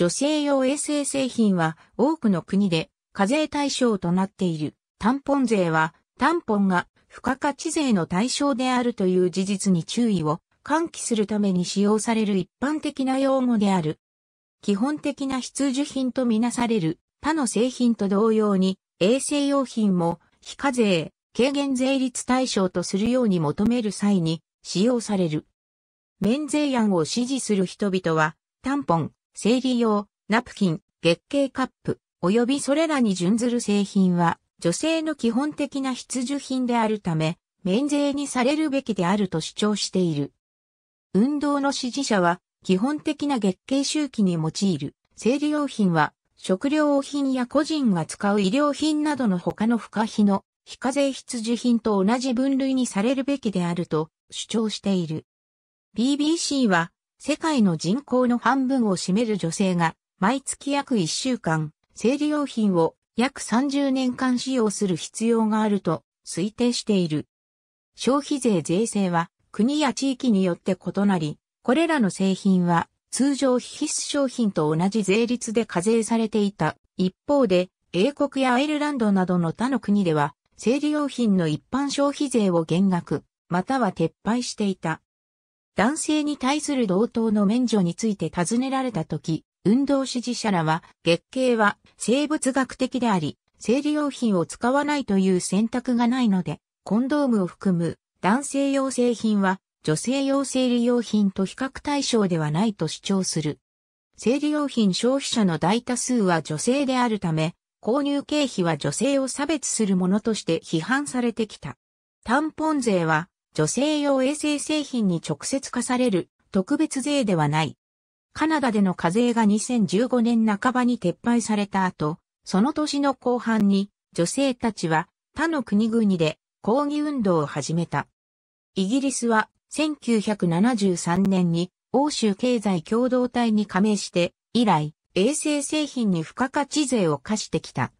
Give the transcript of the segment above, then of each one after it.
女性用衛生製品は多くの国で課税対象となっている。担保税は、担保が付加価値税の対象であるという事実に注意を喚起するために使用される一般的な用語である。基本的な必需品とみなされる他の製品と同様に、衛生用品も非課税、軽減税率対象とするように求める際に使用される。免税案を支持する人々は、タンポン、生理用、ナプキン、月経カップ、及びそれらに準ずる製品は、女性の基本的な必需品であるため、免税にされるべきであると主張している。運動の支持者は、基本的な月経周期に用いる生理用品は、食料品や個人が使う医療品などの他の付加費の非課税必需品と同じ分類にされるべきであると主張している。BBC は世界の人口の半分を占める女性が、毎月約1週間、生理用品を約30年間使用する必要があると推定している。消費税税制は国や地域によって異なり、これらの製品は通常必須商品と同じ税率で課税されていた。一方で、英国やアイルランドなどの他の国では、生理用品の一般消費税を減額、または撤廃していた。男性に対する同等の免除について尋ねられたとき、運動支持者らは、月経は生物学的であり、生理用品を使わないという選択がないので、コンドームを含む男性用製品は女性用生理用品と比較対象ではないと主張する。生理用品消費者の大多数は女性であるため、購入経費は女性を差別するものとして批判されてきた。タンポン税は女性用衛生製品に直接課される特別税ではない。カナダでの課税が2015年半ばに撤廃された後、その年の後半に女性たちは他の国々で抗議運動を始めた。イギリスは1973年に欧州経済共同体に加盟して以来衛生製品に付加価値税を課してきた。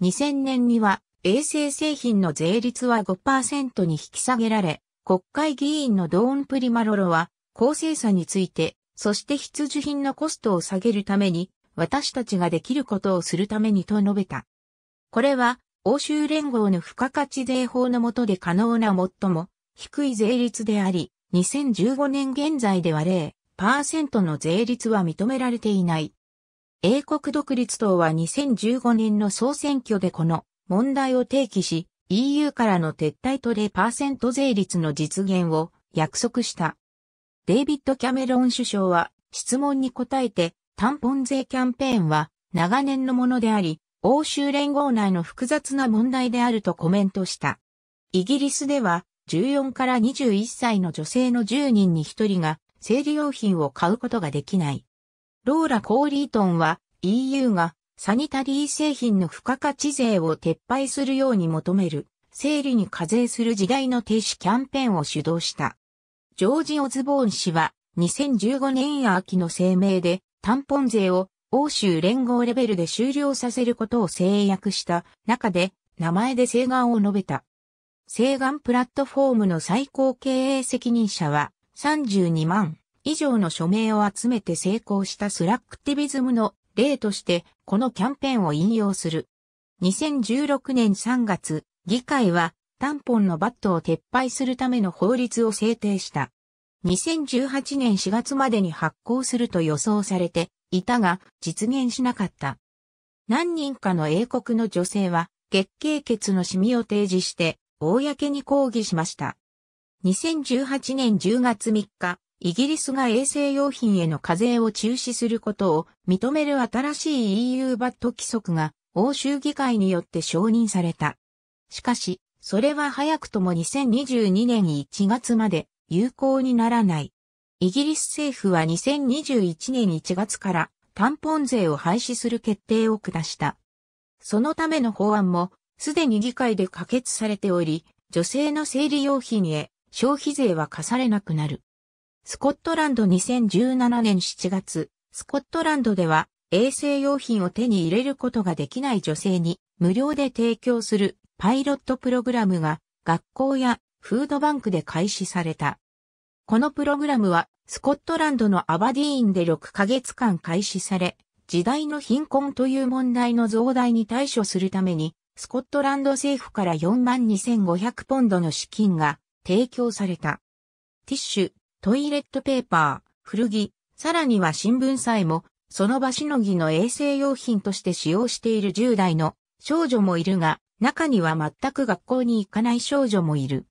2000年には衛生製品の税率は5%に引き下げられ、国会議員のドーン・プリマロロは、公正さについて、そして必需品のコストを下げるために、私たちができることをするためにと述べた。これは、欧州連合の付加価値税法の下で可能な最も低い税率であり、2015年現在では0%の税率は認められていない。英国独立党は2015年の総選挙でこの問題を提起し、EU からの撤退と0%税率の実現を約束した。デイビッド・キャメロン首相は質問に答えて、担保税キャンペーンは長年のものであり、欧州連合内の複雑な問題であるとコメントした。イギリスでは14から21歳の女性の10人に1人が生理用品を買うことができない。ローラ・コーリートンは EU がサニタリー製品の付加価値税を撤廃するように求める、生理に課税する時代の停止キャンペーンを主導した。ジョージ・オズボーン氏は、2015年秋の声明で、タンポン税を欧州連合レベルで終了させることを制約した中で、名前で請願を述べた。請願プラットフォームの最高経営責任者は、32万以上の署名を集めて成功したスラックティビズムの例として、このキャンペーンを引用する。2016年3月、議会は、担保のバットを撤廃するための法律を制定した。2018年4月までに発行すると予想されていたが、実現しなかった。何人かの英国の女性は、月経血のシミを提示して、公に抗議しました。2018年10月3日、イギリスが衛生用品への課税を中止することを認める新しい EU バット規則が欧州議会によって承認された。しかし、それは早くとも2022年1月まで有効にならない。イギリス政府は2021年1月から担保税を廃止する決定を下した。そのための法案もすでに議会で可決されており、女性の生理用品へ消費税は課されなくなる。スコットランド2017年7月、スコットランドでは衛生用品を手に入れることができない女性に無料で提供するパイロットプログラムが学校やフードバンクで開始された。このプログラムはスコットランドのアバディーンで6ヶ月間開始され、時代の貧困という問題の増大に対処するために、スコットランド政府から4万2500ポンドの資金が提供された。ティッシュ、トイレットペーパー、古着、さらには新聞さえも、その場しのぎの衛生用品として使用している10代の少女もいるが、中には全く学校に行かない少女もいる。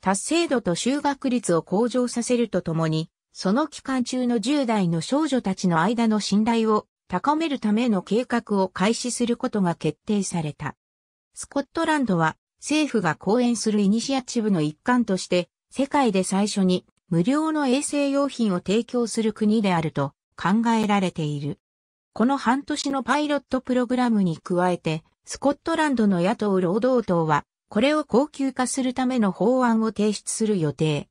達成度と就学率を向上させるとともに、その期間中の10代の少女たちの間の信頼を高めるための計画を開始することが決定された。スコットランドは政府が講演するイニシアチブの一環として世界で最初に無料の衛生用品を提供する国であると考えられている。この半年のパイロットプログラムに加えて、スコットランドの野党労働党は、これを高級化するための法案を提出する予定。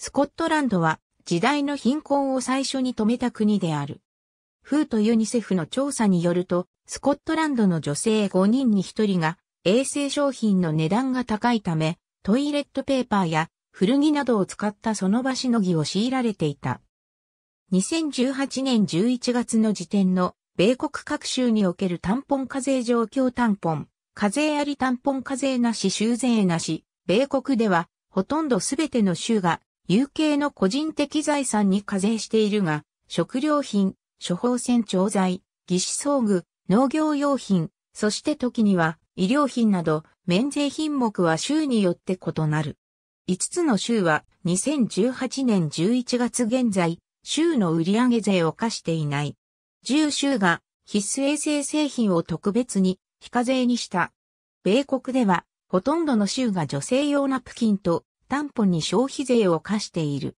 スコットランドは、時代の貧困を最初に止めた国である。フーとユニセフの調査によると、スコットランドの女性5人に1人が、衛生商品の値段が高いため、トイレットペーパーや古着などを使ったその場しのぎを強いられていた。2018年11月の時点の米国各州における単本課税状況単本、課税あり単本課税なし州税なし、米国ではほとんどすべての州が有形の個人的財産に課税しているが、食料品、処方箋調剤、義肢装具、農業用品、そして時には医療品など免税品目は州によって異なる。5つの州は2018年11月現在、州の売上税を課していない。10州が必須衛生製品を特別に非課税にした。米国では、ほとんどの州が女性用ナプキンと担保に消費税を課している。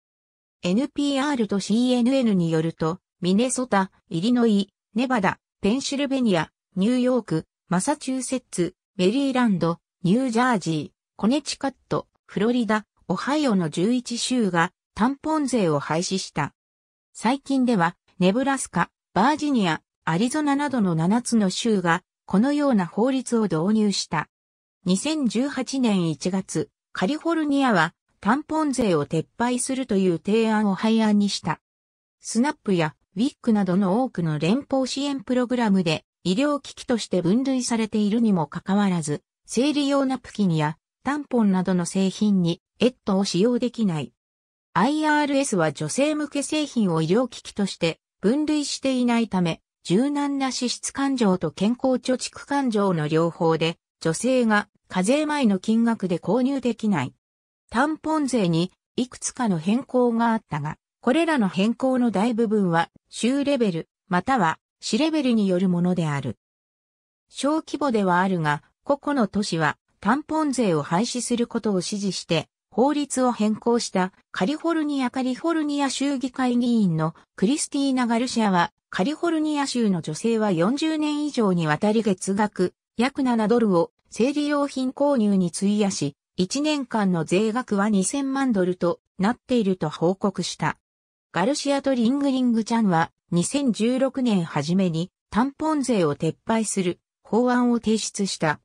NPR と CNN によると、ミネソタ、イリノイ、ネバダ、ペンシルベニア、ニューヨーク、マサチューセッツ、メリーランド、ニュージャージー、コネチカット、フロリダ、オハイオの11州が担保税を廃止した。最近では、ネブラスカ、バージニア、アリゾナなどの7つの州が、このような法律を導入した。2018年1月、カリフォルニアは、担保税を撤廃するという提案を廃案にした。スナップやウィックなどの多くの連邦支援プログラムで医療機器として分類されているにもかかわらず、生理用ナプキンやタンポンなどの製品にエットを使用できない。IRS は女性向け製品を医療機器として分類していないため、柔軟な支質感情と健康貯蓄感情の両方で、女性が課税前の金額で購入できない。タンポン税にいくつかの変更があったが、これらの変更の大部分は州レベル、または市レベルによるものである。小規模ではあるが、個々の都市はタンポン税を廃止することを指示して法律を変更したカリフォルニアカリフォルニア州議会議員のクリスティーナ・ガルシアはカリフォルニア州の女性は40年以上にわたり月額約7ドルを生理用品購入に費やし、1年間の税額は2000万ドルとなっていると報告した。ガルシアとリングリングちゃんは2016年初めにタンポン税を撤廃する法案を提出した。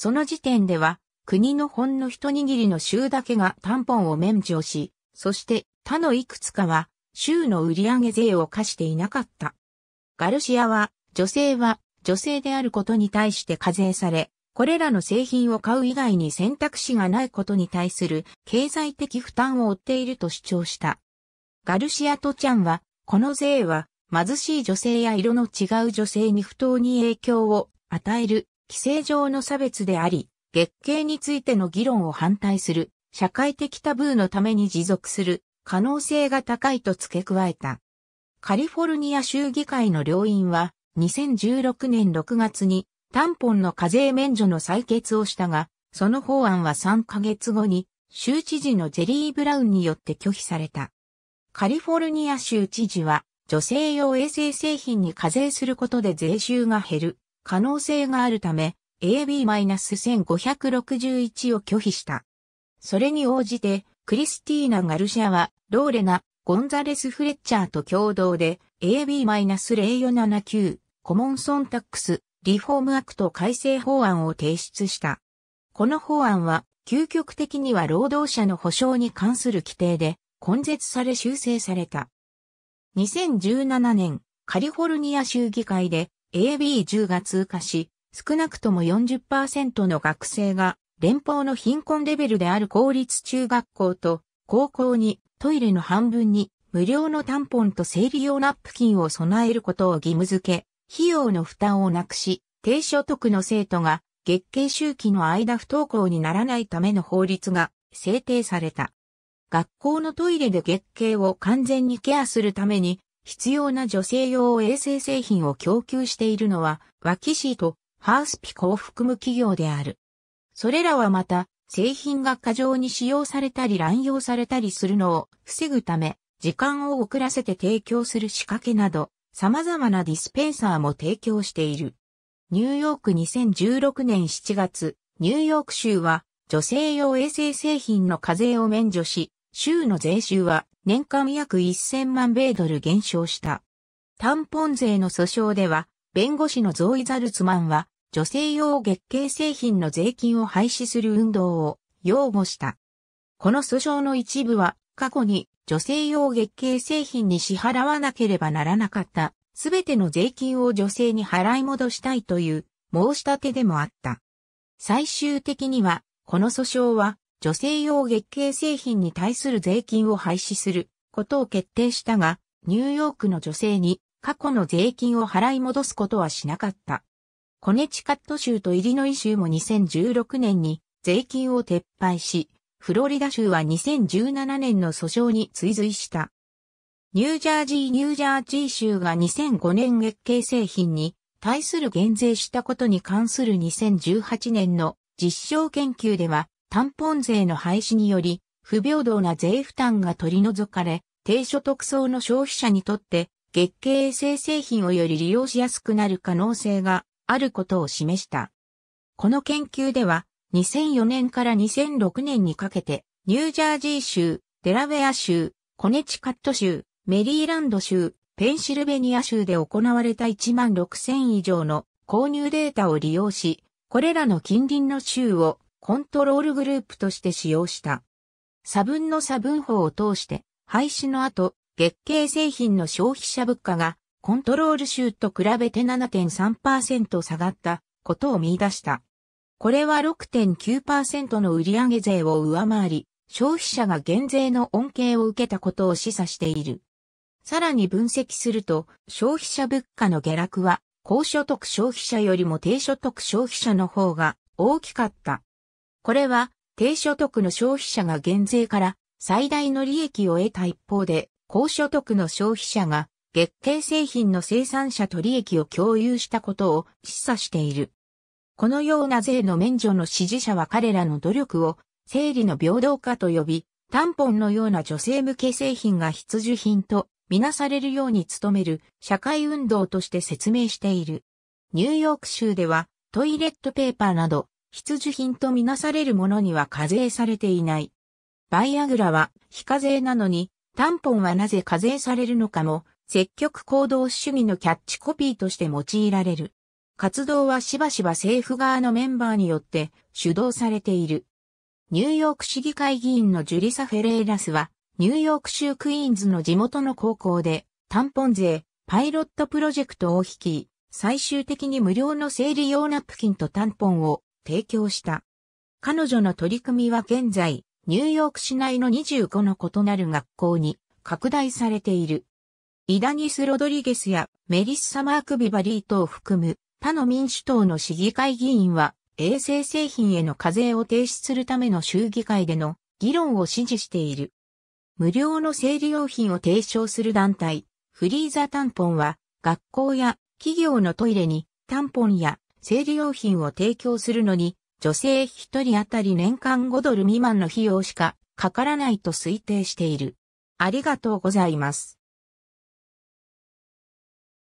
その時点では、国のほんの一握りの州だけが担保を免除し、そして他のいくつかは、州の売上税を課していなかった。ガルシアは、女性は女性であることに対して課税され、これらの製品を買う以外に選択肢がないことに対する経済的負担を負っていると主張した。ガルシアとちゃんは、この税は貧しい女性や色の違う女性に不当に影響を与える規制上の差別であり、月経についての議論を反対する、社会的タブーのために持続する可能性が高いと付け加えた。カリフォルニア州議会の両院は2016年6月にタンポンの課税免除の採決をしたが、その法案は3ヶ月後に州知事のジェリー・ブラウンによって拒否された。カリフォルニア州知事は女性用衛生製品に課税することで税収が減る可能性があるため、AB-1561 を拒否した。それに応じて、クリスティーナ・ガルシアは、ローレナ、ゴンザレス・フレッチャーと共同で、AB-0479、コモンソンタックス、リフォームアクト改正法案を提出した。この法案は、究極的には労働者の保障に関する規定で、根絶され修正された。2017年、カリフォルニア州議会で AB10 が通過し、少なくとも40%の学生が連邦の貧困レベルである公立中学校と高校にトイレの半分に無料のタンポンと生理用ナップキンを備えることを義務付け、費用の負担をなくし、低所得の生徒が月経周期の間不登校にならないための法律が制定された。学校のトイレで月経を完全にケアするために必要な女性用衛生製品を供給しているのは、ワキシーとハースピコを含む企業である。それらはまた、製品が過剰に使用されたり乱用されたりするのを防ぐため、時間を遅らせて提供する仕掛けなど、様々なディスペンサーも提供している。ニューヨーク2016年7月、ニューヨーク州は女性用衛生製品の課税を免除し、州の税収は年間約1000万米ドル減少した。タンポン税の訴訟では、弁護士のゾーイ・ザルツマンは、女性用月経製品の税金を廃止する運動を擁護した。この訴訟の一部は、過去に女性用月経製品に支払わなければならなかった、すべての税金を女性に払い戻したいという申し立てでもあった。最終的には、この訴訟は女性用月経製品に対する税金を廃止することを決定したが、ニューヨークの女性に過去の税金を払い戻すことはしなかった。コネチカット州とイリノイ州も2016年に税金を撤廃し、フロリダ州は2017年の訴訟に追随した。ニュージャージー・ニュージャージー州が2005年月経製品に対する減税したことに関する2018年の実証研究では、担保税の廃止により、不平等な税負担が取り除かれ、低所得層の消費者にとって、月経衛生製品をより利用しやすくなる可能性があることを示した。この研究では、2004年から2006年にかけて、ニュージャージー州、デラウェア州、コネチカット州、メリーランド州、ペンシルベニア州で行われた1万6000以上の購入データを利用し、これらの近隣の州をコントロールグループとして使用した。差分の差分法を通して廃止の後、月経製品の消費者物価がコントロール州と比べて7.3%下がったことを見出した。これは6.9%の売上税を上回り、消費者が減税の恩恵を受けたことを示唆している。さらに分析すると、消費者物価の下落は、高所得消費者よりも低所得消費者の方が大きかった。これは低所得の消費者が減税から最大の利益を得た一方で、高所得の消費者が月経製品の生産者と利益を共有したことを示唆している。このような税の免除の支持者は彼らの努力を生理の平等化と呼び、タンポンのような女性向け製品が必需品とみなされるように努める社会運動として説明している。ニューヨーク州ではトイレットペーパーなど必需品とみなされるものには課税されていない。バイアグラは非課税なのに、タンポンはなぜ課税されるのかも、積極行動主義のキャッチコピーとして用いられる。活動はしばしば政府側のメンバーによって主導されている。ニューヨーク市議会議員のジュリサ・フェレイラスは、ニューヨーク州クイーンズの地元の高校で、タンポン税、パイロットプロジェクトを率い、最終的に無料の生理用ナプキンとタンポンを提供した。彼女の取り組みは現在、ニューヨーク市内の25の異なる学校に拡大されている。イダニス・ロドリゲスやメリッサ・マーク・ビバリートを含む他の民主党の市議会議員は衛生製品への課税を停止するための州議会での議論を支持している。無料の生理用品を提唱する団体、フリーザ・タンポンは学校や企業のトイレにタンポンや生理用品を提供するのに、女性1人当たり年間5ドル未満の費用しかかからないと推定している。ありがとうございます。